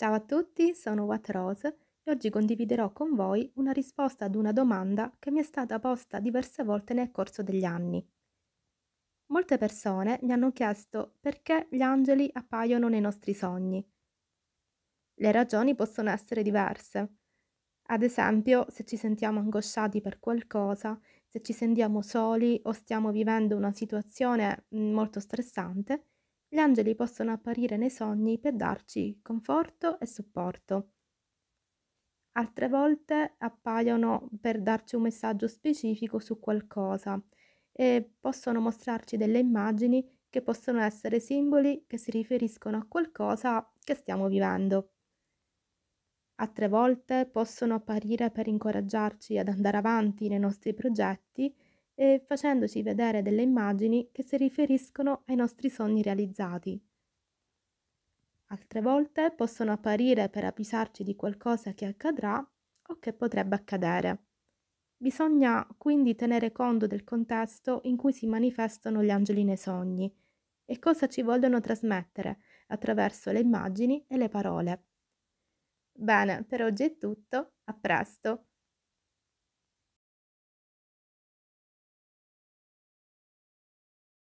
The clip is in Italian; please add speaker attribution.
Speaker 1: Ciao a tutti, sono What Rose e oggi condividerò con voi una risposta ad una domanda che mi è stata posta diverse volte nel corso degli anni. Molte persone mi hanno chiesto perché gli angeli appaiono nei nostri sogni. Le ragioni possono essere diverse. Ad esempio, se ci sentiamo angosciati per qualcosa, se ci sentiamo soli o stiamo vivendo una situazione mm, molto stressante, gli angeli possono apparire nei sogni per darci conforto e supporto. Altre volte appaiono per darci un messaggio specifico su qualcosa e possono mostrarci delle immagini che possono essere simboli che si riferiscono a qualcosa che stiamo vivendo. Altre volte possono apparire per incoraggiarci ad andare avanti nei nostri progetti e facendoci vedere delle immagini che si riferiscono ai nostri sogni realizzati. Altre volte possono apparire per avvisarci di qualcosa che accadrà o che potrebbe accadere. Bisogna quindi tenere conto del contesto in cui si manifestano gli angeli nei sogni e cosa ci vogliono trasmettere attraverso le immagini e le parole. Bene, per oggi è tutto, a presto!